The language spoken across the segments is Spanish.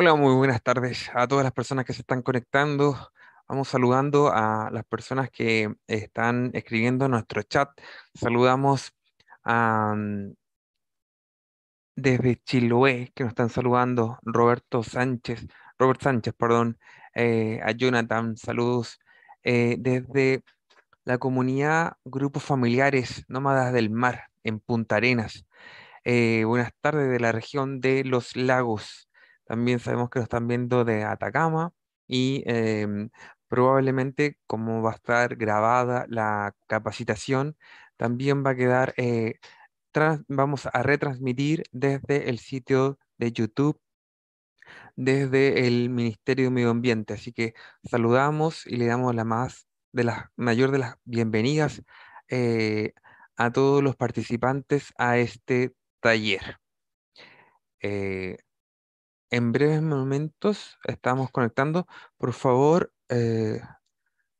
Hola, muy buenas tardes a todas las personas que se están conectando. Vamos saludando a las personas que están escribiendo nuestro chat. Saludamos a, mm, desde Chiloé, que nos están saludando, Roberto Sánchez, Robert Sánchez, perdón, eh, a Jonathan, saludos. Eh, desde la comunidad Grupos Familiares Nómadas del Mar, en Punta Arenas. Eh, buenas tardes de la región de Los Lagos. También sabemos que lo están viendo de Atacama y em, probablemente como va a estar grabada la capacitación, también va a quedar, eh, vamos a retransmitir desde el sitio de YouTube desde el Ministerio de Medio Ambiente. Así que saludamos y le damos la más de las mayor de las bienvenidas eh, a todos los participantes a este taller. Eh, en breves momentos estamos conectando. Por favor, eh,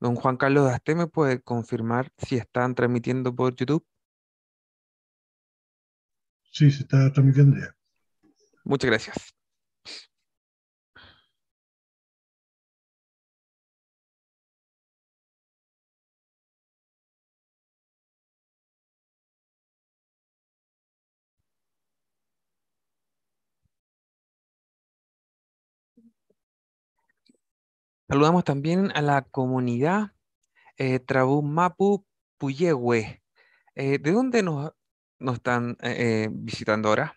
don Juan Carlos Dasté, ¿me puede confirmar si están transmitiendo por YouTube? Sí, se está transmitiendo ya. Muchas gracias. Saludamos también a la comunidad eh, Mapu Puyehue. Eh, ¿De dónde nos, están eh, eh, visitando ahora?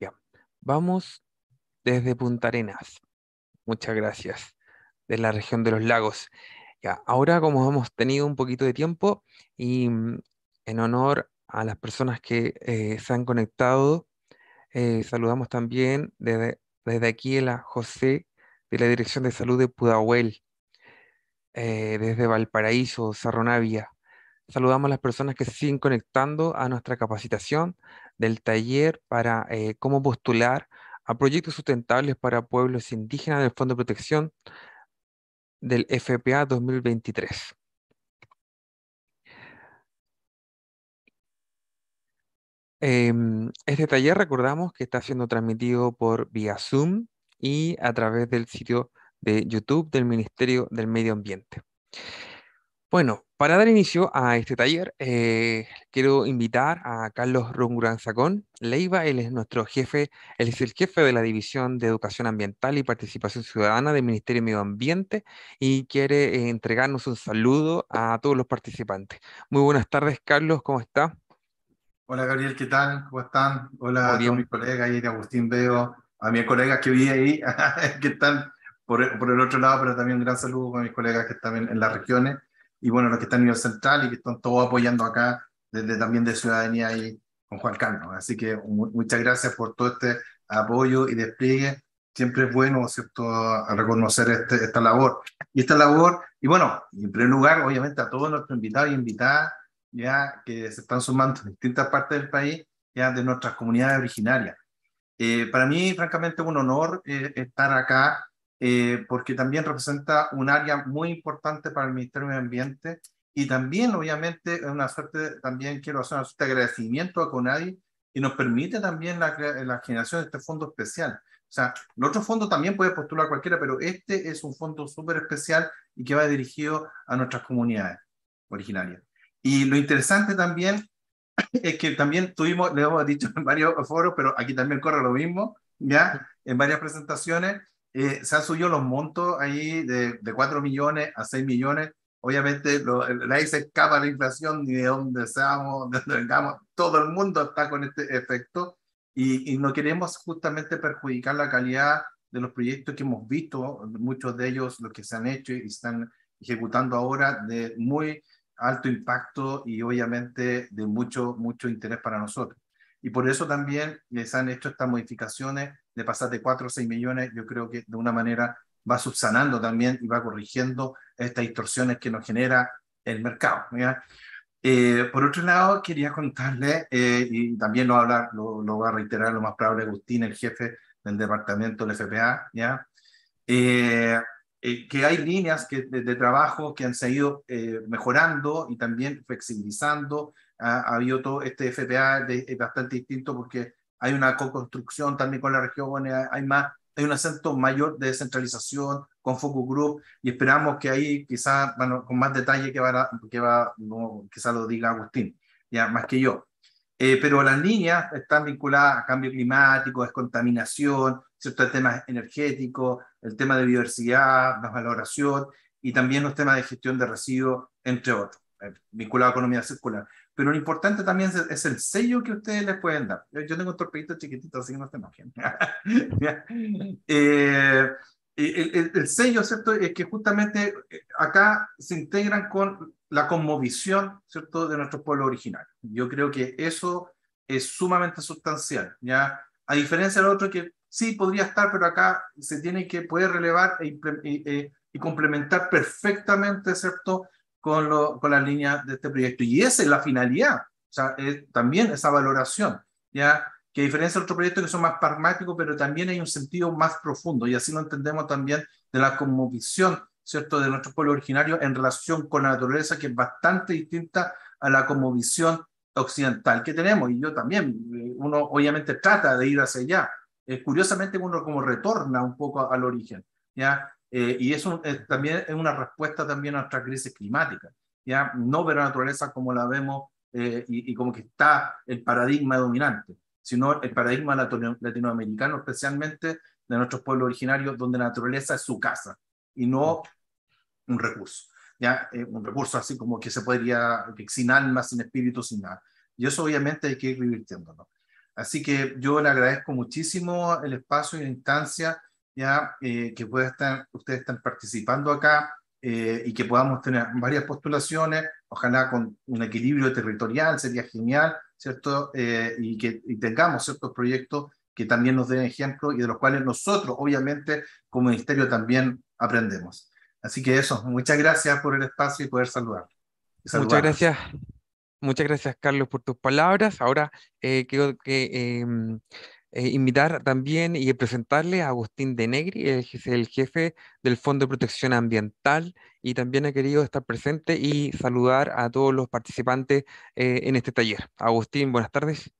Ya, vamos desde Punta Arenas. Muchas gracias de la región de los lagos. ahora como hemos tenido un poquito de tiempo y mm, en honor a las personas que eh, se han conectado, eh, saludamos también desde, desde aquí a la José de la Dirección de Salud de Pudahuel, eh, desde Valparaíso, Sarronavia. Saludamos a las personas que se siguen conectando a nuestra capacitación del taller para cómo postular a proyectos sustentables para pueblos indígenas del Fondo de Protección del FPA 2023. Em, este taller recordamos que está siendo transmitido por vía Zoom y a través del sitio de YouTube del Ministerio del Medio Ambiente. Bueno, para dar inicio a este taller, eh, quiero invitar a Carlos Runguranzacón Leiva, él es nuestro jefe, él es el jefe de la División de Educación Ambiental y Participación Ciudadana del Ministerio de Medio Ambiente y quiere eh, entregarnos un saludo a todos los participantes. Muy buenas tardes, Carlos, ¿cómo está? Hola, Gabriel, ¿qué tal? ¿Cómo están? Hola a mis colegas Agustín Veo, a mis colegas que vi ahí, ¿qué tal? Por, el otro lado, pero también un gran saludo a mis colegas que están en las regiones y bueno, los que están a nivel central y que están todos apoyando acá desde también de Ciudadanía y con Juan Carlos. Así que muchas gracias por todo este apoyo y despliegue. Siempre es bueno, ¿cierto?, reconocer este, esta labor. Y esta labor, y bueno, en primer lugar, obviamente a todos nuestros invitados y invitadas, ya que se están sumando en distintas partes del país, ya de nuestras comunidades originarias. Eh, para mí, francamente, es un honor eh, estar acá eh, porque también representa un área muy importante para el Ministerio de Ambiente y también, obviamente, es una suerte, también quiero hacer un agradecimiento a CONADI y nos permite también la, la generación de este fondo especial. O sea, el otro fondo también puede postular cualquiera, pero este es un fondo súper especial y que va dirigido a nuestras comunidades originarias. Y lo interesante también es que también tuvimos, le hemos dicho en varios foros, pero aquí también corre lo mismo, ¿ya? En varias presentaciones, se han subido los montos ahí de, 4 millones a 6 millones. Obviamente, lo, ahí se escapa la inflación ni de donde seamos, de donde vengamos, todo el mundo está con este efecto y, y no queremos justamente perjudicar la calidad de los proyectos que hemos visto, muchos de ellos los que se han hecho y están ejecutando ahora de muy alto impacto y obviamente de mucho, mucho interés para nosotros. Y por eso también les han hecho estas modificaciones de pasar de 4 a 6 millones, yo creo que de una manera va subsanando también y va corrigiendo estas distorsiones que nos genera el mercado. Eh, por otro lado, quería contarle, eh, y también lo, lo, va a reiterar lo más probable Agustín, el jefe del departamento del FPA, ¿ya? Eh, que hay líneas que, de, trabajo que han seguido mejorando y también flexibilizando. Ha, habido todo este FPA es bastante distinto porque hay una co-construcción también con la región, hay más, hay un acento mayor de descentralización con focus group y esperamos que ahí quizás, bueno, con más detalle que va, que va no, quizás lo diga Agustín, ya más que yo. Eh, pero las líneas están vinculadas a cambio climático, descontaminación, ciertos temas energéticos, el tema de biodiversidad, la valoración y también los temas de gestión de residuos, entre otros, vinculados eh, vinculado a economía circular pero lo importante también es, el sello que ustedes les pueden dar. Yo tengo un torpedito chiquitito, así que no se enojen. Eh, el, el, sello, ¿cierto? Es que justamente eh, acá se integran con la conmovisión, ¿cierto?, de nuestro pueblo original. Yo creo que eso es sumamente sustancial, ¿ya? A diferencia del otro que sí podría estar, pero acá se tiene que poder relevar e eh, y complementar perfectamente, ¿cierto?, con, las líneas de este proyecto. Y esa es la finalidad, o sea, también esa valoración, ¿ya? que a diferencia de otros proyectos que son más pragmáticos, pero también hay un sentido más profundo, y así lo entendemos también de la conmovisión, ¿cierto?, de nuestro pueblo originario en relación con la naturaleza, que es bastante distinta a la conmovisión occidental que tenemos, y yo también, eh, uno obviamente trata de ir hacia allá, eh, curiosamente uno como retorna un poco al origen, ¿ya? Eh, y eso eh, también es una respuesta también a nuestra crisis climática, ¿ya? No ver la naturaleza como la vemos eh, y, como que está el paradigma dominante, sino el paradigma latinoamericano, especialmente de nuestros pueblos originarios, donde la naturaleza es su casa y no un recurso, ¿ya? un recurso así como que se podría, sin alma, sin espíritu, sin nada. Y eso obviamente hay que ir divirtiéndonos. Así que yo le agradezco muchísimo el espacio y la instancia ya eh, que pueda estar, ustedes están participando acá eh, y que podamos tener varias postulaciones, ojalá con un equilibrio territorial, sería genial, ¿cierto? Eh, y que tengamos ciertos proyectos que también nos den ejemplo y de los cuales nosotros, obviamente, como ministerio también aprendemos. Así que eso, muchas gracias por el espacio y poder saludar. muchas gracias. Muchas gracias, Carlos, por tus palabras. Ahora eh, creo que em, eh, invitar también y presentarle a Agustín de Negri, el, jefe del Fondo de Protección Ambiental, y también ha querido estar presente y saludar a todos los participantes eh, en este taller. Agustín, buenas tardes.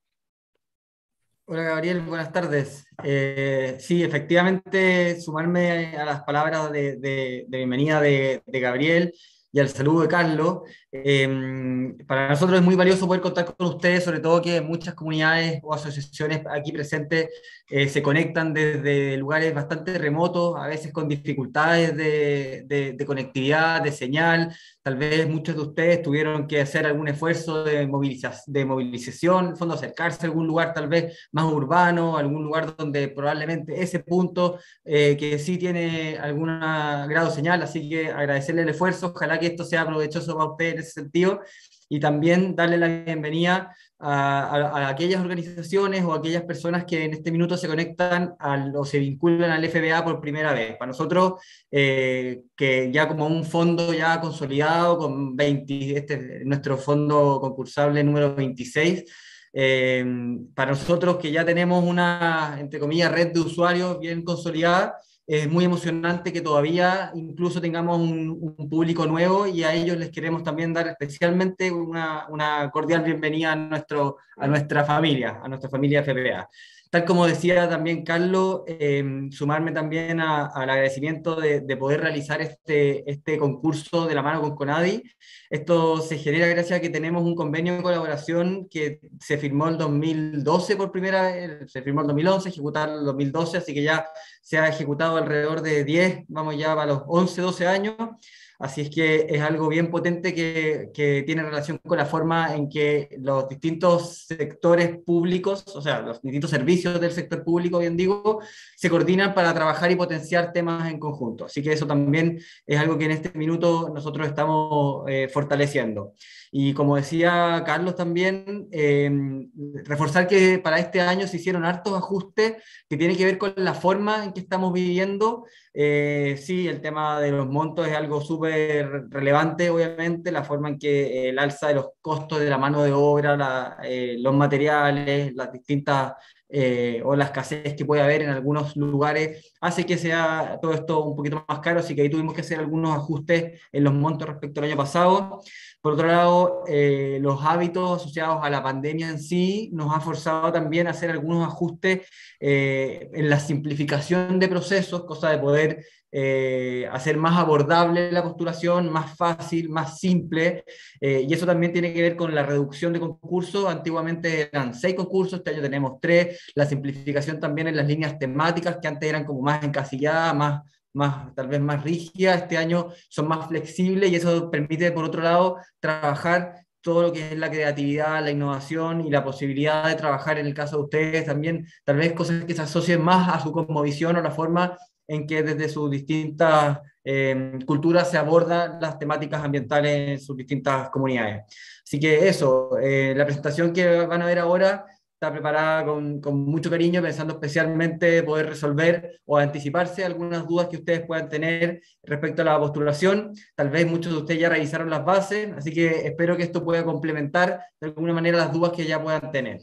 Hola Gabriel, buenas tardes. Eh, sí, efectivamente, sumarme a las palabras de, bienvenida de Gabriel y al saludo de Carlos. Em, para nosotros es muy valioso poder contar con ustedes, sobre todo que muchas comunidades o asociaciones aquí presentes eh, se conectan desde lugares bastante remotos, a veces con dificultades de, conectividad, de señal. Tal vez muchos de ustedes tuvieron que hacer algún esfuerzo de, de movilización, en fondo acercarse a algún lugar tal vez más urbano, algún lugar donde probablemente ese punto eh, que sí tiene algún grado de señal, así que agradecerle el esfuerzo, ojalá que esto sea provechoso para ustedes en ese sentido y también darle la bienvenida a, aquellas organizaciones o a aquellas personas que en este minuto se conectan o se vinculan al FBA por primera vez. Para nosotros, eh, que ya como un fondo ya consolidado con 20, este, nuestro fondo concursable número 26, eh, para nosotros que ya tenemos una, entre comillas, red de usuarios bien consolidada, es muy emocionante que todavía incluso tengamos un, público nuevo y a ellos les queremos también dar especialmente una, cordial bienvenida a, nuestro, a nuestra familia, a nuestra familia FBA tal como decía también Carlos, em, sumarme también al agradecimiento de, poder realizar este, este concurso de la mano con Conadi. Esto se genera gracias a que tenemos un convenio de colaboración que se firmó en 2012 por primera vez, se firmó en 2011, ejecutado en 2012, así que ya se ha ejecutado alrededor de 10, vamos ya a los 11, 12 años Así es que es algo bien potente que, tiene relación con la forma en que los distintos sectores públicos, o sea, los distintos servicios del sector público, bien digo, se coordinan para trabajar y potenciar temas en conjunto. Así que eso también es algo que en este minuto nosotros estamos eh, fortaleciendo. Y como decía Carlos también, em, reforzar que para este año se hicieron hartos ajustes que tienen que ver con la forma en que estamos viviendo. Eh, sí, el tema de los montos es algo súper relevante, obviamente, la forma en que el alza de los costos de la mano de obra, eh, los materiales, las distintas eh, o las escasez que puede haber en algunos lugares hace que sea todo esto un poquito más caro, así que ahí tuvimos que hacer algunos ajustes en los montos respecto al año pasado. Por otro lado, eh, los hábitos asociados a la pandemia en sí nos ha forzado también a hacer algunos ajustes eh, en la simplificación de procesos, cosa de poder eh, hacer más abordable la postulación, más fácil, más simple. y eso también tiene que ver con la reducción de concursos. Antiguamente eran seis concursos, este año tenemos tres. La simplificación también en las líneas temáticas que antes eran como más encasilladas, más tal vez más rígida, este año son más flexibles y eso permite, por otro lado, trabajar todo lo que es la creatividad, la innovación y la posibilidad de trabajar, en el caso de ustedes también, tal vez cosas que se asocien más a su cosmovisión o la forma en que desde sus distintas em, culturas se abordan las temáticas ambientales en sus distintas comunidades. Así que eso, eh, la presentación que van a ver ahora está preparada con, mucho cariño, pensando especialmente poder resolver o anticiparse algunas dudas que ustedes puedan tener respecto a la postulación. Tal vez muchos de ustedes ya revisaron las bases, así que espero que esto pueda complementar de alguna manera las dudas que ya puedan tener.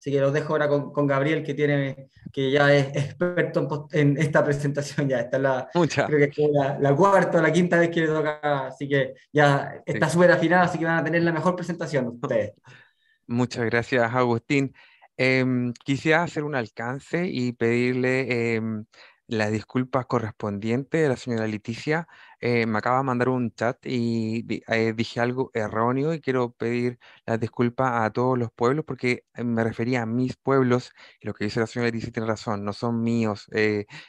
Así que los dejo ahora con, Gabriel, que, tiene, que ya es experto en, esta presentación. Ya está la, Creo que la, la, cuarta o la quinta vez que le toca, así que ya está súper afinada, así que van a tener la mejor presentación ustedes. Muchas gracias, Agustín. Em, quisiera hacer un alcance y pedirle em, las disculpas correspondientes. La señora Leticia eh, me acaba de mandar un chat y eh, dije algo erróneo y quiero pedir las disculpas a todos los pueblos porque eh, me refería a mis pueblos. Y lo que dice la señora Leticia tiene razón, no son míos.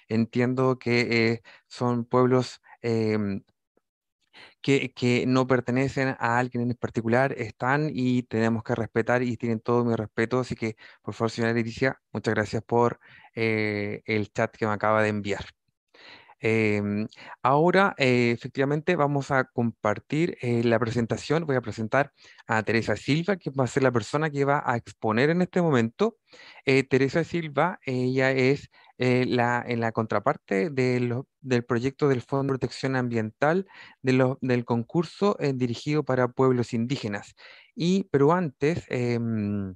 entiendo que son pueblos em, que, no pertenecen a alguien en particular, están y tenemos que respetar y tienen todo mi respeto. Así que, por favor, señora Leticia, muchas gracias por eh, el chat que me acaba de enviar. Em, ahora, eh, efectivamente, vamos a compartir eh, la presentación. Voy a presentar a Teresa Silva, que va a ser la persona que va a exponer en este momento. Teresa Silva, ella es eh, en la contraparte del proyecto del Fondo de Protección Ambiental del concurso eh, dirigido para pueblos indígenas. Y, pero antes, em,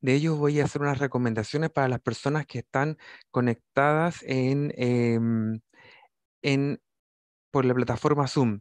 de ellos voy a hacer unas recomendaciones para las personas que están conectadas em, por la plataforma Zoom.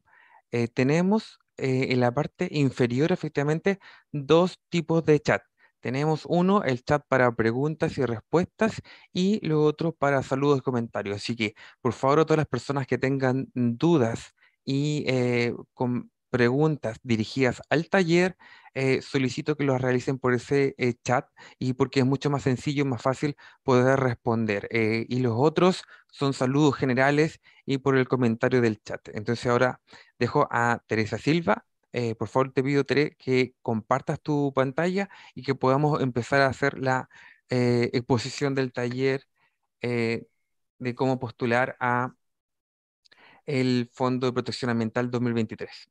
Eh, tenemos en la parte inferior, efectivamente, dos tipos de chat tenemos uno, el chat para preguntas y respuestas y lo otro para saludos y comentarios. Así que, por favor, a todas las personas que tengan dudas y eh, con preguntas dirigidas al taller, eh, solicito que los realicen por ese eh, chat y porque es mucho más sencillo, y más fácil poder responder. y los otros son saludos generales y por el comentario del chat. Entonces ahora dejo a Teresa Silva eh, por favor te pido, Tere, que compartas tu pantalla y que podamos empezar a hacer la eh, exposición del taller eh, de cómo postular a el Fondo de Protección Ambiental 2023.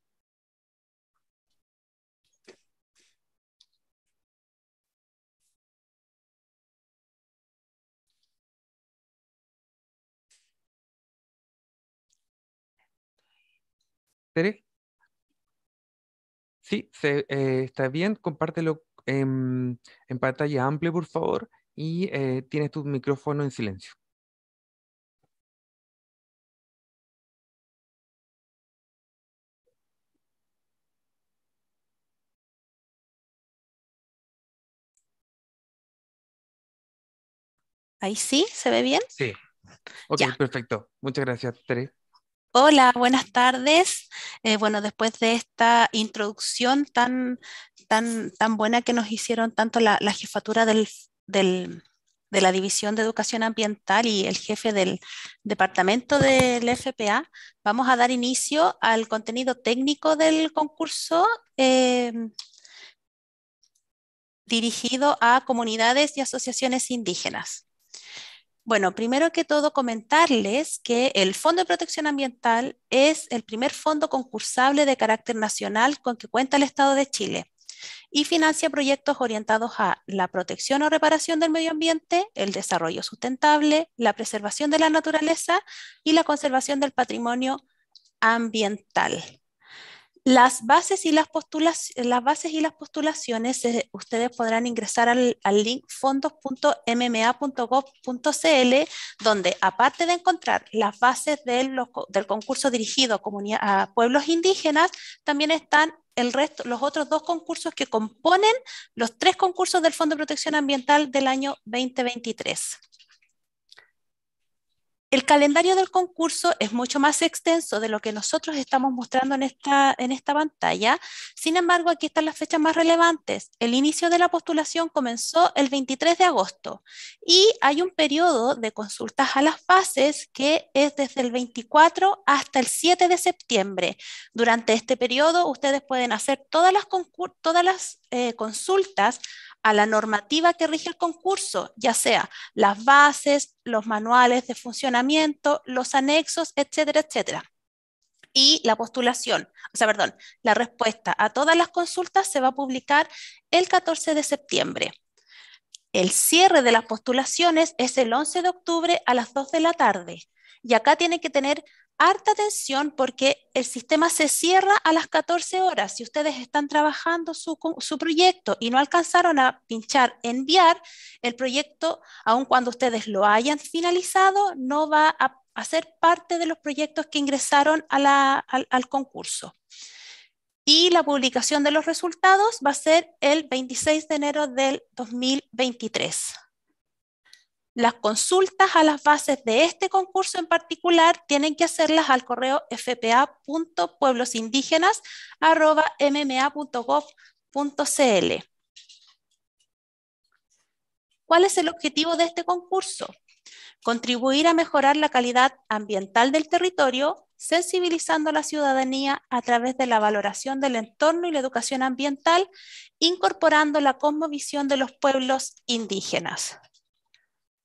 Tere. Sí, eh, está bien, compártelo en, pantalla amplia, por favor, y eh, tienes tu micrófono en silencio. Ahí sí, ¿se ve bien? Sí. Ok, perfecto. Muchas gracias, Tere. Hola, buenas tardes. Eh, bueno, después de esta introducción tan, tan, tan buena que nos hicieron tanto la, jefatura de la División de Educación Ambiental y el jefe del departamento del FPA, vamos a dar inicio al contenido técnico del concurso. Eh, dirigido a comunidades y asociaciones indígenas. Bueno, primero que todo comentarles que el Fondo de Protección Ambiental es el primer fondo concursable de carácter nacional con que cuenta el Estado de Chile y financia proyectos orientados a la protección o reparación del medio ambiente, el desarrollo sustentable, la preservación de la naturaleza y la conservación del patrimonio ambiental. Las bases y las, las bases y las postulaciones eh, ustedes podrán ingresar al, link fondos.mma.gov.cl donde aparte de encontrar las bases del concurso dirigido a, a pueblos indígenas, también están el resto, los otros dos concursos que componen los tres concursos del Fondo de Protección Ambiental del año 2023. El calendario del concurso es mucho más extenso de lo que nosotros estamos mostrando en esta, en esta pantalla. Sin embargo, aquí están las fechas más relevantes. El inicio de la postulación comenzó el 23 de agosto y hay un periodo de consultas a las fases que es desde el 24 hasta el 7 de septiembre. Durante este periodo, ustedes pueden hacer todas las, todas las eh, consultas a la normativa que rige el concurso, ya sea las bases, los manuales de funcionamiento, los anexos, etcétera, etcétera. Y la postulación, o sea, perdón, la respuesta a todas las consultas se va a publicar el 14 de septiembre. El cierre de las postulaciones es el 11 de octubre a las 2 de la tarde. Y acá tiene que tener harta atención porque el sistema se cierra a las 14 horas. Si ustedes están trabajando su, proyecto y no alcanzaron a pinchar enviar, el proyecto, aun cuando ustedes lo hayan finalizado, no va a, ser parte de los proyectos que ingresaron al, al concurso. Y la publicación de los resultados va a ser el 26 de enero del 2023. Las consultas a las bases de este concurso en particular tienen que hacerlas al correo fpa.pueblosindígenas.mma.gov.cl. ¿Cuál es el objetivo de este concurso? Contribuir a mejorar la calidad ambiental del territorio, sensibilizando a la ciudadanía a través de la valoración del entorno y la educación ambiental, incorporando la cosmovisión de los pueblos indígenas.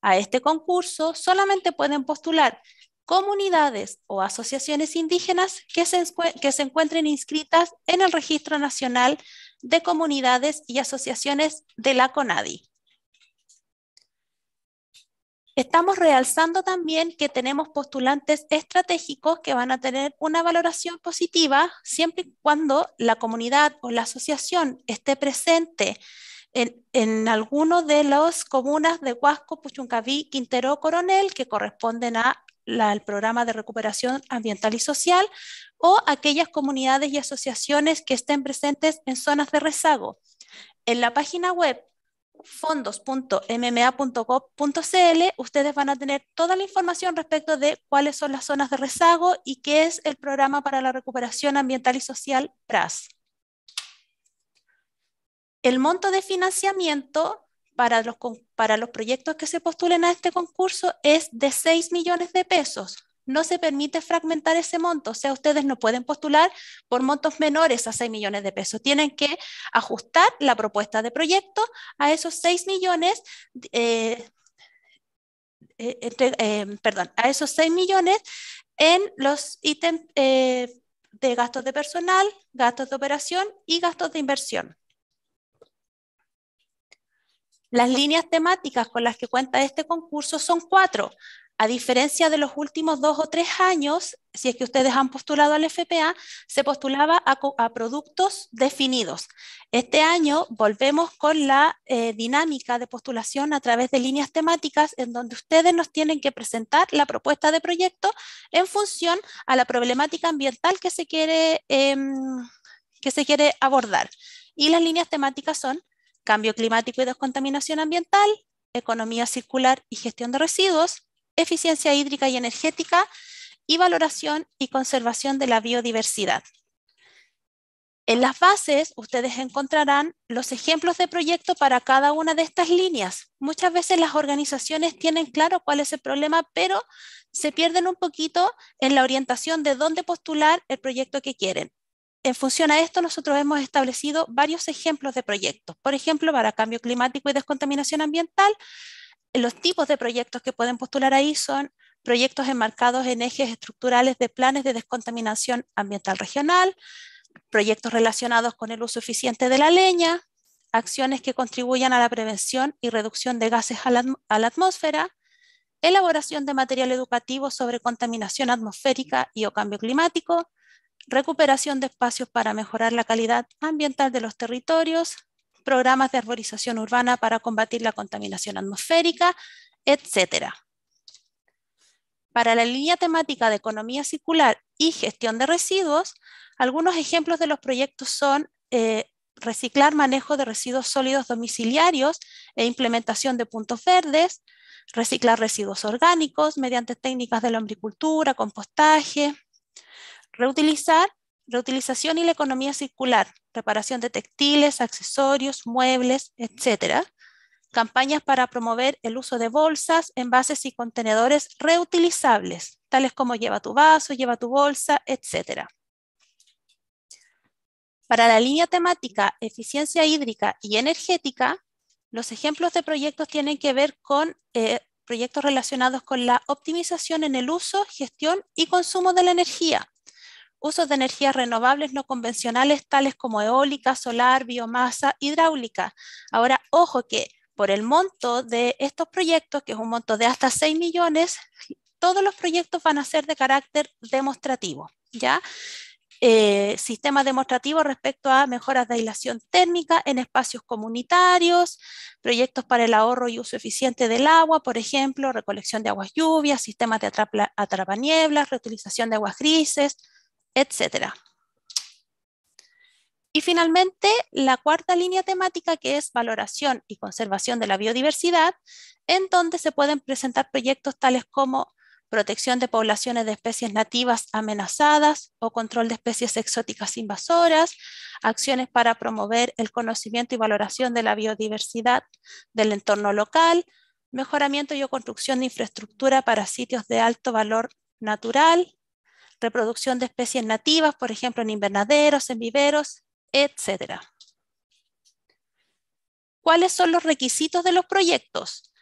A este concurso solamente pueden postular comunidades o asociaciones indígenas que se, que se encuentren inscritas en el Registro Nacional de Comunidades y Asociaciones de la CONADI. Estamos realzando también que tenemos postulantes estratégicos que van a tener una valoración positiva siempre y cuando la comunidad o la asociación esté presente en, en algunos de las comunas de Huasco, Puchuncaví, Quintero, Coronel, que corresponden al programa de recuperación ambiental y social, o aquellas comunidades y asociaciones que estén presentes en zonas de rezago. En la página web fondos.mma.gov.cl, ustedes van a tener toda la información respecto de cuáles son las zonas de rezago y qué es el programa para la recuperación ambiental y social PRAS el monto de financiamiento para los, para los proyectos que se postulen a este concurso es de 6 millones de pesos. No se permite fragmentar ese monto, o sea, ustedes no pueden postular por montos menores a 6 millones de pesos. Tienen que ajustar la propuesta de proyecto a esos 6 millones, eh, eh, eh, perdón, a esos 6 millones en los ítems de gastos de personal, gastos de operación y gastos de inversión. Las líneas temáticas con las que cuenta este concurso son cuatro. A diferencia de los últimos dos o tres años, si es que ustedes han postulado al FPA, se postulaba a, productos definidos. Este año volvemos con la eh, dinámica de postulación a través de líneas temáticas en donde ustedes nos tienen que presentar la propuesta de proyecto en función a la problemática ambiental que se quiere, em, que se quiere abordar. Y las líneas temáticas son cambio climático y descontaminación ambiental, economía circular y gestión de residuos, eficiencia hídrica y energética, y valoración y conservación de la biodiversidad. En las bases ustedes encontrarán los ejemplos de proyecto para cada una de estas líneas. Muchas veces las organizaciones tienen claro cuál es el problema, pero se pierden un poquito en la orientación de dónde postular el proyecto que quieren en eh, función a esto, nosotros hemos establecido varios ejemplos de proyectos. Por ejemplo, para cambio climático y descontaminación ambiental, los tipos de proyectos que pueden postular ahí son proyectos enmarcados en ejes estructurales de planes de descontaminación ambiental regional, proyectos relacionados con el uso eficiente de la leña, acciones que contribuyan a la prevención y reducción de gases a la, atmósfera, elaboración de material educativo sobre contaminación atmosférica y o cambio climático, recuperación de espacios para mejorar la calidad ambiental de los territorios, programas de arborización urbana para combatir la contaminación atmosférica, etc. Para la línea temática de economía circular y gestión de residuos, algunos ejemplos de los proyectos son eh, reciclar manejo de residuos sólidos domiciliarios e implementación de puntos verdes, reciclar residuos orgánicos mediante técnicas de la lombricultura, compostaje, Reutilizar, reutilización y la economía circular, reparación de textiles, accesorios, muebles, etc. Campañas para promover el uso de bolsas, envases y contenedores reutilizables, tales como lleva tu vaso, lleva tu bolsa, etc. Para la línea temática eficiencia hídrica y energética, los ejemplos de proyectos tienen que ver con eh, proyectos relacionados con la optimización en el uso, gestión y consumo de la energía, usos de energías renovables no convencionales tales como eólica, solar, biomasa, hidráulica. Ahora, ojo que por el monto de estos proyectos, que es un monto de hasta 6 millones, todos los proyectos van a ser de carácter demostrativo, ¿ya? Eh, demostrativo sistemas demostrativos respecto a mejoras de aislación térmica en espacios comunitarios, proyectos para el ahorro y uso eficiente del agua, por ejemplo, recolección de aguas lluvias, sistemas de atrapa, atrapanieblas, reutilización de aguas grises, etcétera Y finalmente, la cuarta línea temática que es valoración y conservación de la biodiversidad, en donde se pueden presentar proyectos tales como protección de poblaciones de especies nativas amenazadas o control de especies exóticas invasoras, acciones para promover el conocimiento y valoración de la biodiversidad del entorno local, mejoramiento y construcción de infraestructura para sitios de alto valor natural, reproducción de especies nativas, por ejemplo, en invernaderos, en viveros, etc. ¿Cuáles son los requisitos de los proyectos?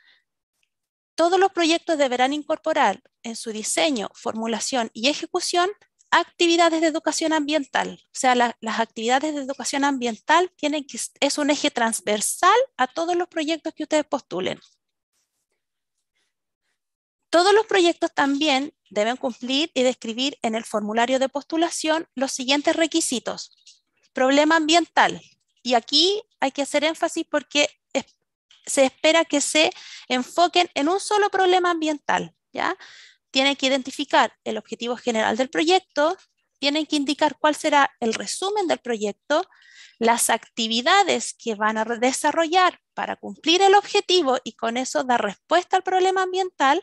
Todos los proyectos deberán incorporar en su diseño, formulación y ejecución actividades de educación ambiental. O sea, las actividades de educación ambiental tienen que, es un eje transversal a todos los proyectos que ustedes postulen. Todos los proyectos también deben cumplir y describir en el formulario de postulación los siguientes requisitos. Problema ambiental. Y aquí hay que hacer énfasis porque se espera que se enfoquen en un solo problema ambiental. ¿ya? Tienen que identificar el objetivo general del proyecto, tienen que indicar cuál será el resumen del proyecto, las actividades que van a desarrollar para cumplir el objetivo y con eso dar respuesta al problema ambiental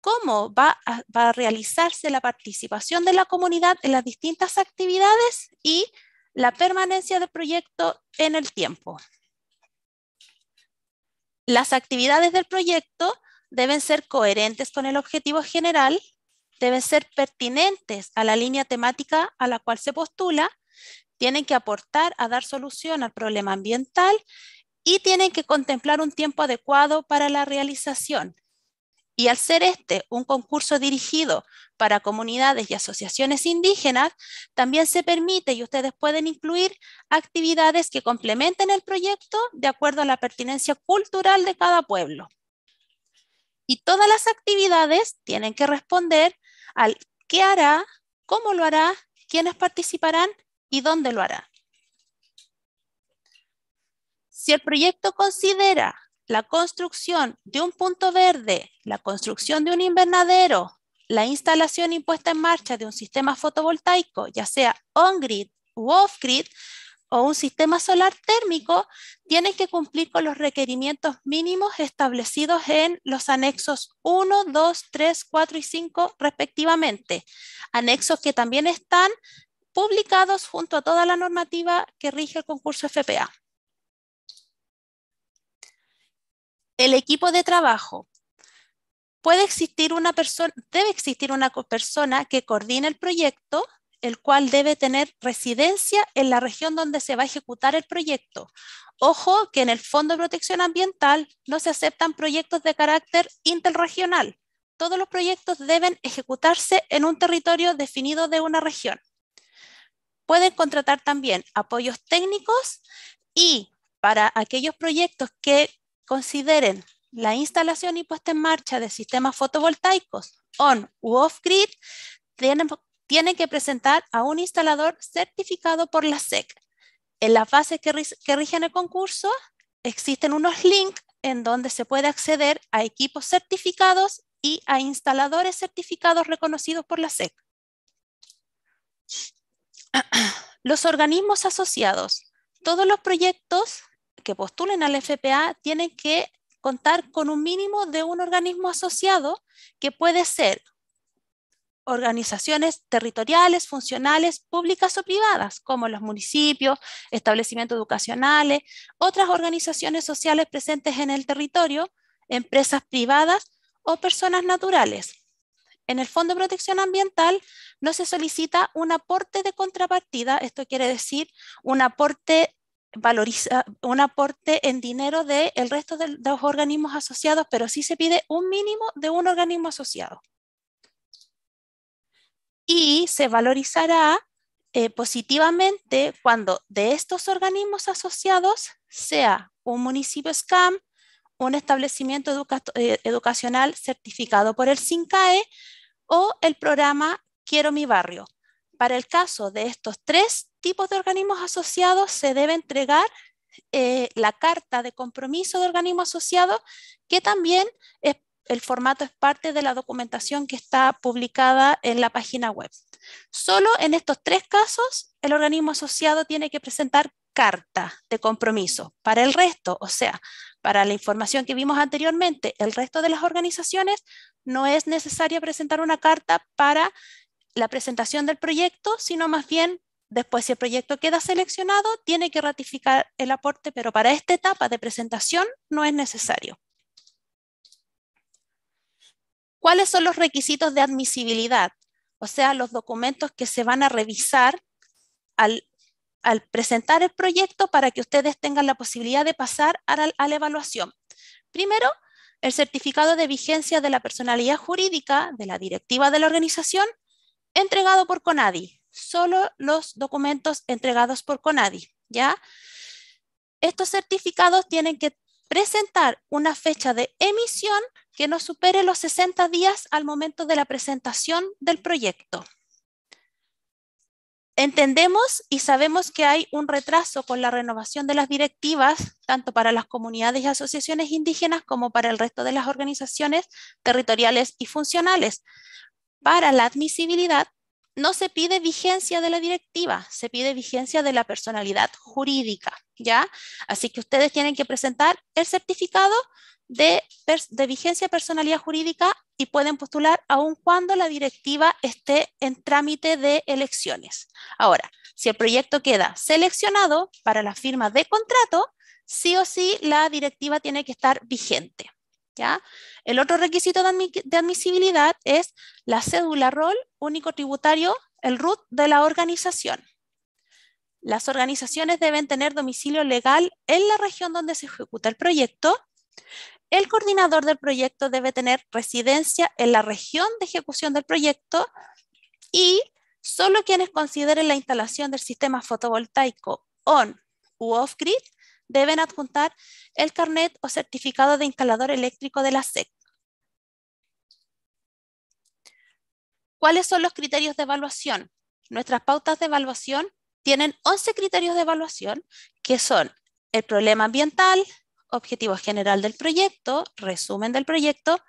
cómo va a, realizarse la participación de la comunidad en las distintas actividades y la permanencia del proyecto en el tiempo. Las actividades del proyecto deben ser coherentes con el objetivo general, deben ser pertinentes a la línea temática a la cual se postula, tienen que aportar a dar solución al problema ambiental y tienen que contemplar un tiempo adecuado para la realización. Y al ser este un concurso dirigido para comunidades y asociaciones indígenas, también se permite y ustedes pueden incluir actividades que complementen el proyecto de acuerdo a la pertinencia cultural de cada pueblo. Y todas las actividades tienen que responder al qué hará, cómo lo hará, quiénes participarán y dónde lo hará. Si el proyecto considera la construcción de un punto verde, la construcción de un invernadero, la instalación impuesta en marcha de un sistema fotovoltaico, ya sea on-grid u off-grid, o un sistema solar térmico, tienen que cumplir con los requerimientos mínimos establecidos en los anexos 1, 2, 3, 4 y 5 respectivamente. Anexos que también están publicados junto a toda la normativa que rige el concurso FPA. el equipo de trabajo. Puede existir una persona, debe existir una persona que coordine el proyecto, el cual debe tener residencia en la región donde se va a ejecutar el proyecto. Ojo que en el Fondo de Protección Ambiental no se aceptan proyectos de carácter interregional. Todos los proyectos deben ejecutarse en un territorio definido de una región. Pueden contratar también apoyos técnicos y para aquellos proyectos que consideren la instalación y puesta en marcha de sistemas fotovoltaicos on u off grid, tienen, que presentar a un instalador certificado por la SEC. En la fase que, que rigen el concurso existen unos links en donde se puede acceder a equipos certificados y a instaladores certificados reconocidos por la SEC. Los organismos asociados. Todos los proyectos que postulen al FPA tienen que contar con un mínimo de un organismo asociado que puede ser organizaciones territoriales, funcionales, públicas o privadas, como los municipios, establecimientos educacionales, otras organizaciones sociales presentes en el territorio, empresas privadas o personas naturales. En el Fondo de Protección Ambiental no se solicita un aporte de contrapartida, esto quiere decir un aporte valoriza un aporte en dinero del resto de los organismos asociados, pero sí se pide un mínimo de un organismo asociado. Y se valorizará eh, positivamente cuando de estos organismos asociados sea un municipio SCAM, un establecimiento eh, educacional certificado por el SINCAE o el programa Quiero mi barrio, para el caso de estos tres tipos de organismos asociados, se debe entregar eh, la carta de compromiso de organismo asociado, que también el formato es parte de la documentación que está publicada en la página web. Solo en estos tres casos, el organismo asociado tiene que presentar carta de compromiso. Para el resto, o sea, para la información que vimos anteriormente, el resto de las organizaciones no es necesario presentar una carta para la presentación del proyecto, sino más bien después si el proyecto queda seleccionado, tiene que ratificar el aporte, pero para esta etapa de presentación no es necesario. ¿Cuáles son los requisitos de admisibilidad? O sea, los documentos que se van a revisar al, presentar el proyecto para que ustedes tengan la posibilidad de pasar a la evaluación. Primero, el certificado de vigencia de la personalidad jurídica de la directiva de la organización entregado por CONADI, solo los documentos entregados por CONADI, ¿ya? Estos certificados tienen que presentar una fecha de emisión que no supere los 60 días al momento de la presentación del proyecto. Entendemos y sabemos que hay un retraso con la renovación de las directivas, tanto para las comunidades y asociaciones indígenas como para el resto de las organizaciones territoriales y funcionales. Para la admisibilidad no se pide vigencia de la directiva, se pide vigencia de la personalidad jurídica, ¿ya? Así que ustedes tienen que presentar el certificado de, vigencia de personalidad jurídica y pueden postular aun cuando la directiva esté en trámite de elecciones. Ahora, si el proyecto queda seleccionado para la firma de contrato, sí o sí la directiva tiene que estar vigente. El otro requisito de, admisibilidad es la cédula rol único tributario, el RUT de la organización. Las organizaciones deben tener domicilio legal en la región donde se ejecuta el proyecto. El coordinador del proyecto debe tener residencia en la región de ejecución del proyecto y solo quienes consideren la instalación del sistema fotovoltaico on u off-grid deben adjuntar el carnet o certificado de instalador eléctrico de la SEC. ¿Cuáles son los criterios de evaluación? Nuestras pautas de evaluación tienen 11 criterios de evaluación, que son el problema ambiental, objetivo general del proyecto, resumen del proyecto,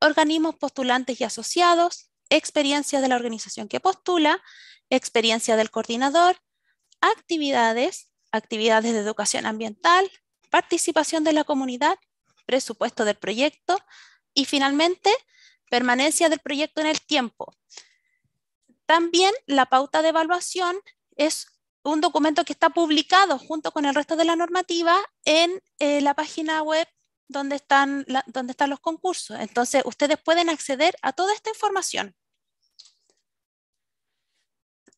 organismos postulantes y asociados, experiencia de la organización que postula, experiencia del coordinador, actividades, actividades de educación ambiental, participación de la comunidad, presupuesto del proyecto y finalmente permanencia del proyecto en el tiempo. También la pauta de evaluación es un documento que está publicado junto con el resto de la normativa en eh, la página web donde están, donde están los concursos. Entonces, ustedes pueden acceder a toda esta información.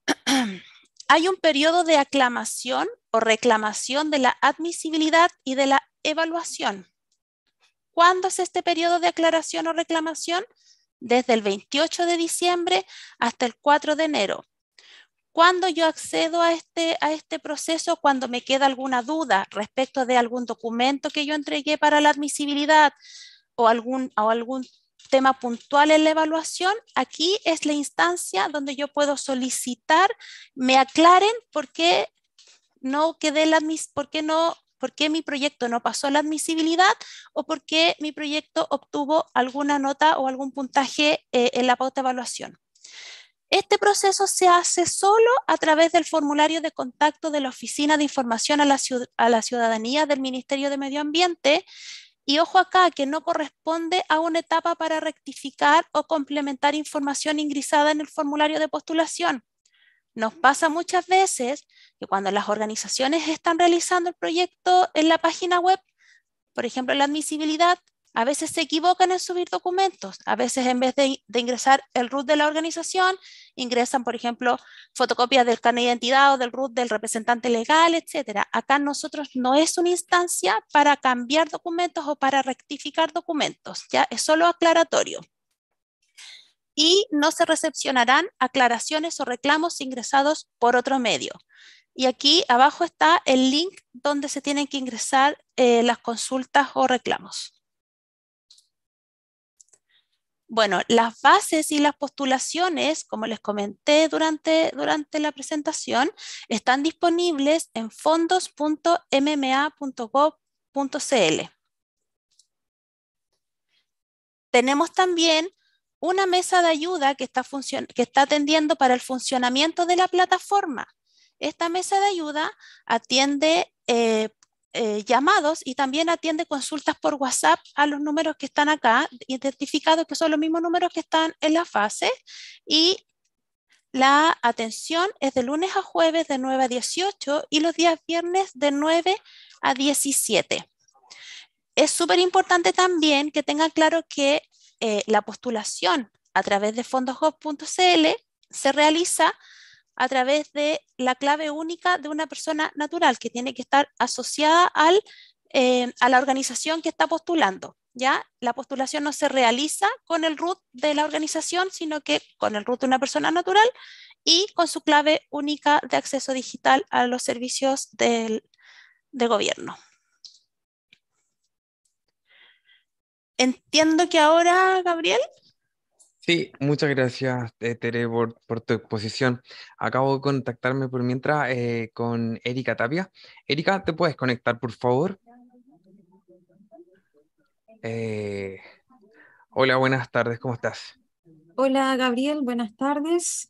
hay un periodo de aclamación o reclamación de la admisibilidad y de la evaluación. ¿Cuándo es este periodo de aclaración o reclamación? Desde el 28 de diciembre hasta el 4 de enero. ¿Cuándo yo accedo a este, a este proceso, cuando me queda alguna duda respecto de algún documento que yo entregué para la admisibilidad o algún, o algún tema puntual en la evaluación, aquí es la instancia donde yo puedo solicitar, me aclaren por qué no quedé la por qué no por qué mi proyecto no pasó a la admisibilidad o por qué mi proyecto obtuvo alguna nota o algún puntaje eh, en la pauta de evaluación. Este proceso se hace solo a través del formulario de contacto de la Oficina de Información a la, a la Ciudadanía del Ministerio de Medio Ambiente, y ojo acá, que no corresponde a una etapa para rectificar o complementar información ingresada en el formulario de postulación. Nos pasa muchas veces que cuando las organizaciones están realizando el proyecto en la página web, por ejemplo, la admisibilidad, a veces se equivocan en subir documentos, a veces en vez de, ingresar el RUT de la organización, ingresan, por ejemplo, fotocopias del carnet de identidad o del RUT del representante legal, etc. Acá nosotros no es una instancia para cambiar documentos o para rectificar documentos, ya es solo aclaratorio y no se recepcionarán aclaraciones o reclamos ingresados por otro medio. Y aquí abajo está el link donde se tienen que ingresar eh, las consultas o reclamos. Bueno, las bases y las postulaciones, como les comenté durante, durante la presentación, están disponibles en fondos.mma.gov.cl. Tenemos también una mesa de ayuda que está, que está atendiendo para el funcionamiento de la plataforma. Esta mesa de ayuda atiende eh, eh, llamados y también atiende consultas por WhatsApp a los números que están acá, identificados que son los mismos números que están en la fase. Y la atención es de lunes a jueves de 9 a 18 y los días viernes de 9 a 17. Es súper importante también que tengan claro que eh, la postulación a través de fondos.cl se realiza a través de la clave única de una persona natural que tiene que estar asociada eh, a la organización que está postulando. ¿ya? La postulación no se realiza con el root de la organización, sino que con el root de una persona natural y con su clave única de acceso digital a los servicios del, de gobierno. Entiendo que ahora, Gabriel, Sí, muchas gracias, eh, Tere, por, tu exposición. Acabo de contactarme por mientras eh, con Erika Tapia. Erika, ¿te puedes conectar, por favor? Eh, hola, buenas tardes, ¿cómo estás? Hola, Gabriel, buenas tardes.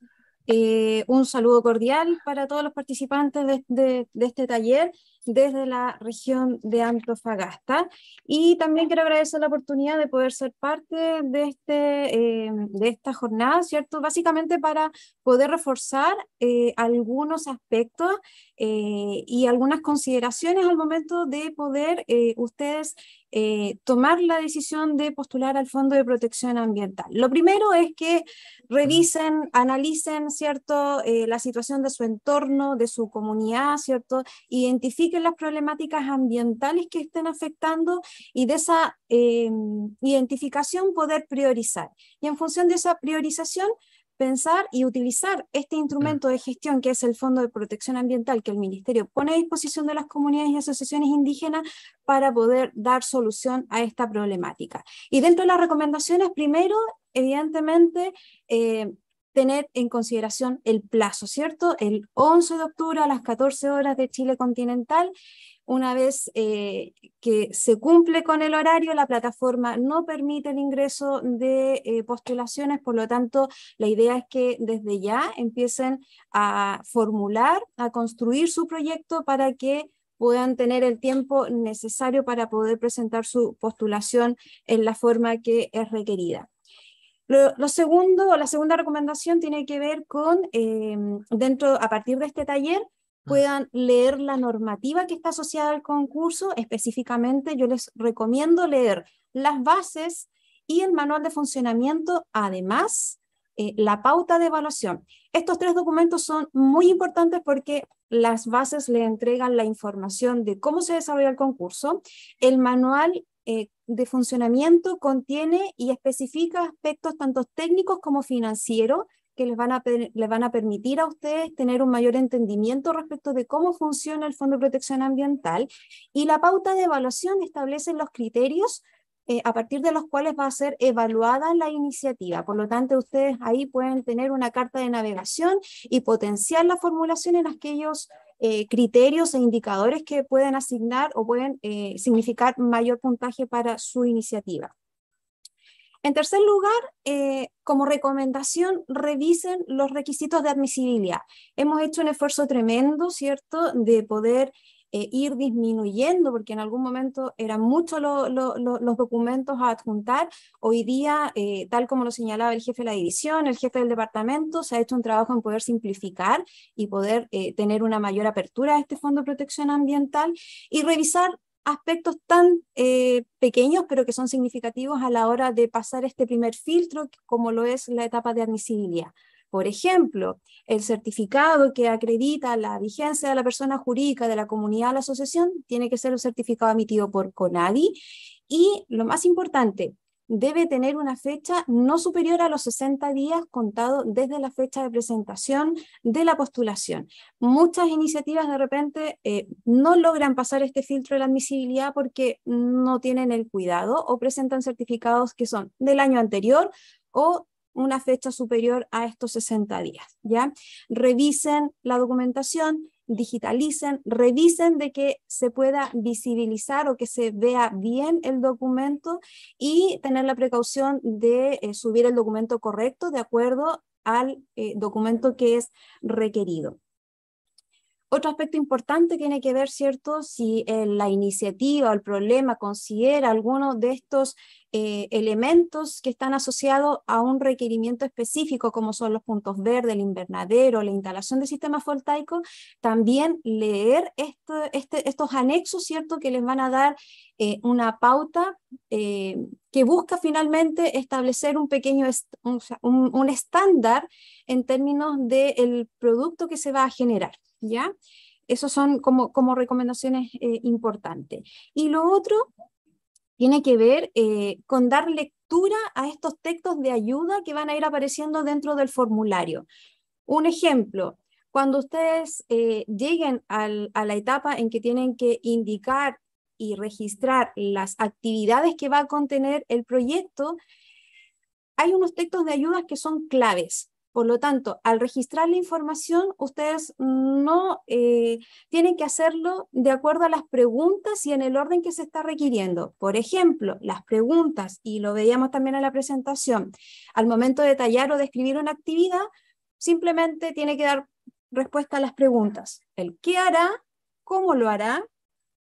un saludo cordial para todos los participantes de este taller desde la región de Antofagasta. Y también quiero agradecer la oportunidad de poder ser parte de, este, eh, de esta jornada, ¿cierto? Básicamente para poder reforzar eh, algunos aspectos eh, y algunas consideraciones al momento de poder ustedes eh, tomar la decisión de postular al Fondo de Protección Ambiental. Lo primero es que revisen, analicen, ¿cierto?, eh, la situación de su entorno, de su comunidad, ¿cierto?, identifiquen las problemáticas ambientales que estén afectando y de esa eh, identificación poder priorizar. Y en función de esa priorización, pensar y utilizar este instrumento de gestión que es el Fondo de Protección Ambiental que el Ministerio pone a disposición de las comunidades y asociaciones indígenas para poder dar solución a esta problemática. Y dentro de las recomendaciones, primero, evidentemente, eh, tener en consideración el plazo, ¿cierto? El 11 de octubre a las 14 horas de Chile continental, una vez eh, que se cumple con el horario, la plataforma no permite el ingreso de eh, postulaciones, por lo tanto, la idea es que desde ya empiecen a formular, a construir su proyecto para que puedan tener el tiempo necesario para poder presentar su postulación en la forma que es requerida segundo, la segunda recomendación tiene que ver con, em, dentro, a partir de este taller, mm. puedan leer la normativa que está asociada al concurso. Específicamente, yo les recomiendo leer las bases y el manual de funcionamiento, además, eh, la pauta de evaluación. Estos tres documentos son muy importantes porque las bases le entregan la información de cómo se desarrolla el concurso, el manual eh, de funcionamiento contiene y especifica aspectos tanto técnicos como financieros que les van, a, les van a permitir a ustedes tener un mayor entendimiento respecto de cómo funciona el Fondo de Protección Ambiental. Y la pauta de evaluación establece los criterios eh, a partir de los cuales va a ser evaluada la iniciativa. Por lo tanto, ustedes ahí pueden tener una carta de navegación y potenciar la formulación en aquellos eh, criterios e indicadores que pueden asignar o pueden eh, significar mayor puntaje para su iniciativa. En tercer lugar, eh, como recomendación, revisen los requisitos de admisibilidad. Hemos hecho un esfuerzo tremendo, ¿cierto?, de poder eh, ir disminuyendo, porque en algún momento eran muchos los documentos a adjuntar. Hoy día, eh, tal como lo señalaba el jefe de la división, el jefe del departamento, se ha hecho un trabajo en poder simplificar y poder eh, tener una mayor apertura a este Fondo de Protección Ambiental y revisar aspectos tan pequeños, pero que son significativos a la hora de pasar este primer filtro, como lo es la etapa de admisibilidad. Por ejemplo, el certificado que acredita la vigencia de la persona jurídica de la comunidad o la asociación tiene que ser un certificado emitido por CONADI y, lo más importante, debe tener una fecha no superior a los 60 días contado desde la fecha de presentación de la postulación. Muchas iniciativas de repente eh, no logran pasar este filtro de la admisibilidad porque no tienen el cuidado o presentan certificados que son del año anterior o una fecha superior a estos 60 días. ¿ya? Revisen la documentación, digitalicen, revisen de que se pueda visibilizar o que se vea bien el documento y tener la precaución de eh, subir el documento correcto de acuerdo al eh, documento que es requerido. Otro aspecto importante tiene que ver, ¿cierto?, si eh, la iniciativa o el problema considera alguno de estos eh, elementos que están asociados a un requerimiento específico, como son los puntos verdes, el invernadero, la instalación de sistemas voltaicos, también leer este, estos anexos, ¿cierto?, que les van a dar eh, una pauta que busca finalmente establecer un pequeño, un, estándar en términos del producto que se va a generar. ¿ya? Esas son como, como recomendaciones eh, importantes. Y lo otro tiene que ver eh, con dar lectura a estos textos de ayuda que van a ir apareciendo dentro del formulario. Un ejemplo, cuando ustedes eh, lleguen a la etapa en que tienen que indicar y registrar las actividades que va a contener el proyecto, hay unos textos de ayuda que son claves. Por lo tanto, al registrar la información, ustedes no eh, tienen que hacerlo de acuerdo a las preguntas y en el orden que se está requiriendo. Por ejemplo, las preguntas, y lo veíamos también en la presentación, al momento de detallar o describir una actividad, simplemente tiene que dar respuesta a las preguntas. El qué hará, cómo lo hará,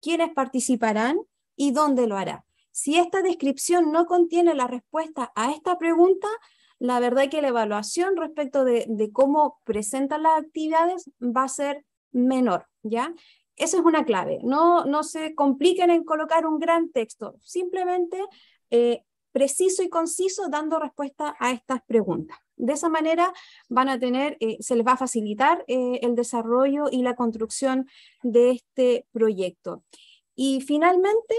quiénes participarán y dónde lo hará. Si esta descripción no contiene la respuesta a esta pregunta, la verdad es que la evaluación respecto de, cómo presentan las actividades va a ser menor, ¿ya? Esa es una clave. No, no se compliquen en colocar un gran texto, simplemente eh, preciso y conciso dando respuesta a estas preguntas. De esa manera van a tener, eh, se les va a facilitar eh, el desarrollo y la construcción de este proyecto. Y finalmente,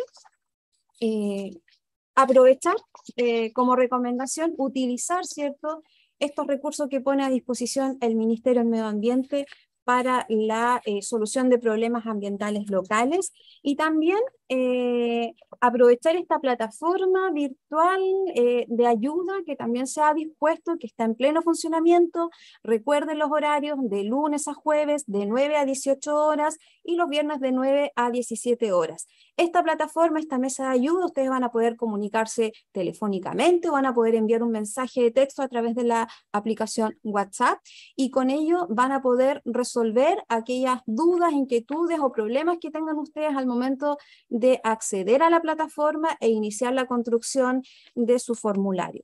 aprovechar eh, como recomendación, utilizar ¿cierto? estos recursos que pone a disposición el Ministerio del Medio Ambiente para la eh, solución de problemas ambientales locales y también eh, aprovechar esta plataforma virtual eh, de ayuda que también se ha dispuesto, que está en pleno funcionamiento. Recuerden los horarios de lunes a jueves de 9 a 18 horas y los viernes de 9 a 17 horas. Esta plataforma, esta mesa de ayuda, ustedes van a poder comunicarse telefónicamente, van a poder enviar un mensaje de texto a través de la aplicación WhatsApp y con ello van a poder resolver aquellas dudas, inquietudes o problemas que tengan ustedes al momento de acceder a la plataforma e iniciar la construcción de su formulario.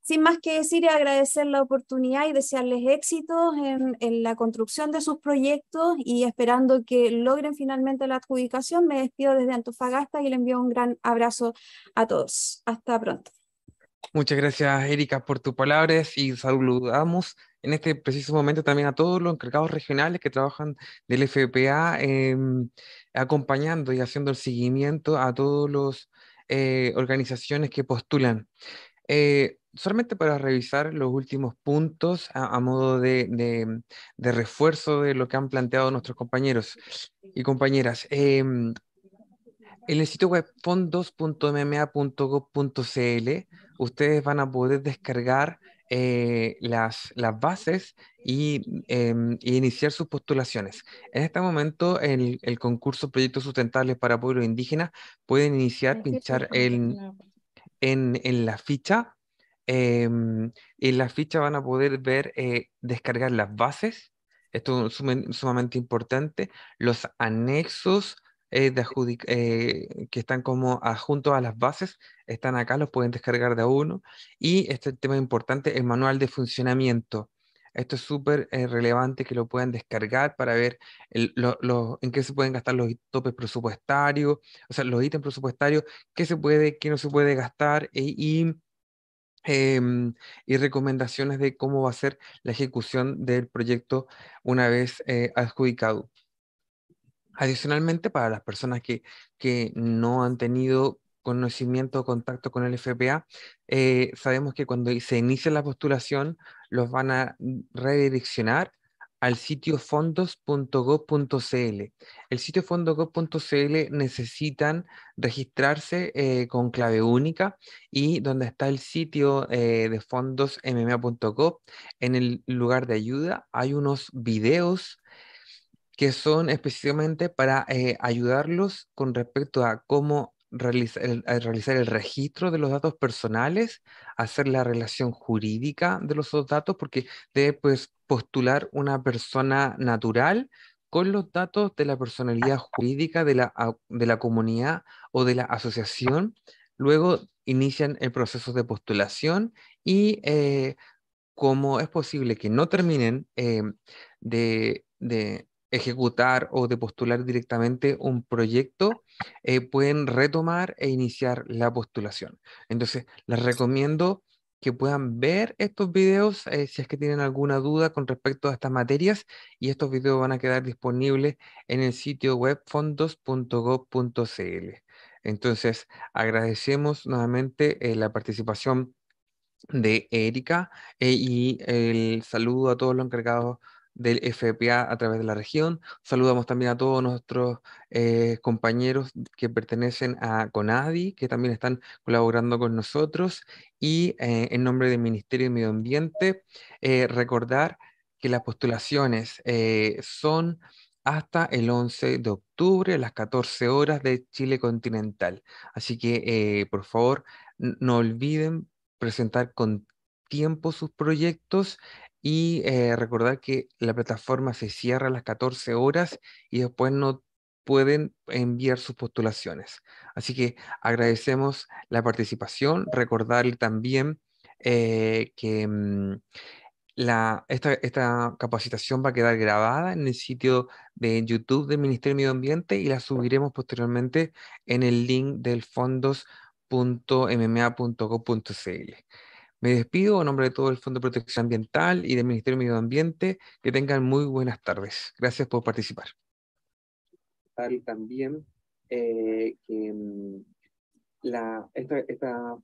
Sin más que decir, agradecer la oportunidad y desearles éxitos en, la construcción de sus proyectos y esperando que logren finalmente la adjudicación, me despido desde Antofagasta y le envío un gran abrazo a todos. Hasta pronto. Muchas gracias, Erika, por tus palabras y saludamos en este preciso momento también a todos los encargados regionales que trabajan del FPA eh, em, acompañando y haciendo el seguimiento a todas las eh, organizaciones que postulan. Eh, solamente para revisar los últimos puntos a, modo de, refuerzo de lo que han planteado nuestros compañeros y compañeras. en em, el sitio web fondos.mma.gov.cl ustedes van a poder descargar eh, las, las, bases mm, em, y, iniciar sus postulaciones. En este momento, el, el concurso Proyectos Sustentables para Pueblos Indígenas pueden iniciar, pinchar en, la ficha. Em, en la ficha van a poder ver, eh, descargar las bases. Esto es sumamente importante. Los anexos, eh, eh, que están como adjuntos a las bases, están acá, los pueden descargar de a uno. Y este tema importante, el manual de funcionamiento. Esto es súper eh, relevante que lo puedan descargar para ver en qué se pueden gastar los topes presupuestarios, o sea, los ítems presupuestarios, qué se puede, qué no se puede gastar e, y, em, y, recomendaciones de cómo va a ser la ejecución del proyecto una vez adjudicado. Adicionalmente, para las personas que, que no han tenido conocimiento o contacto con el FPA, eh, sabemos que cuando se inicia la postulación, los van a redireccionar al sitio fondos.gov.cl. El sitio fondos.gov.cl necesitan registrarse eh, con clave única y donde está el sitio eh, de fondos mma.gov, en el lugar de ayuda hay unos videos que son específicamente para eh, ayudarlos con respecto a cómo realizar el, registro de los datos personales, hacer la relación jurídica de los datos, porque debe pues, postular una persona natural con los datos de la personalidad jurídica de la, de la comunidad o de la asociación. Luego inician el proceso de postulación y eh, como es posible que no terminen eh, de ejecutar o de postular directamente un proyecto, eh, pueden retomar e iniciar la postulación. Entonces, les recomiendo que puedan ver estos videos eh, si es que tienen alguna duda con respecto a estas materias y estos videos van a quedar disponibles en el sitio web fondos.gov.cl. Entonces, agradecemos nuevamente eh, la participación de Erika y el saludo a todos los encargados del FPA a través de la región. Saludamos también a todos nuestros eh, compañeros que pertenecen a CONADI, que también están colaborando con nosotros. Y eh, en nombre del Ministerio de Medio Ambiente, eh, recordar que las postulaciones son hasta el 11 de octubre a las 14 horas de Chile continental. Así que, por favor, no olviden presentar con tiempo sus proyectos y eh, recordar que la plataforma se cierra a las 14 horas y después no pueden enviar sus postulaciones. Así que agradecemos la participación, recordar también eh, que mm, esta, esta, capacitación va a quedar grabada en el sitio de YouTube del Ministerio de Medio Ambiente y la subiremos posteriormente en el link del fondos.mma.gov.cl. Me despido en nombre de todo el Fondo de Protección Ambiental y del Ministerio de Medio Ambiente. Que tengan muy buenas tardes. Gracias por participar. también eh, que mm, esta,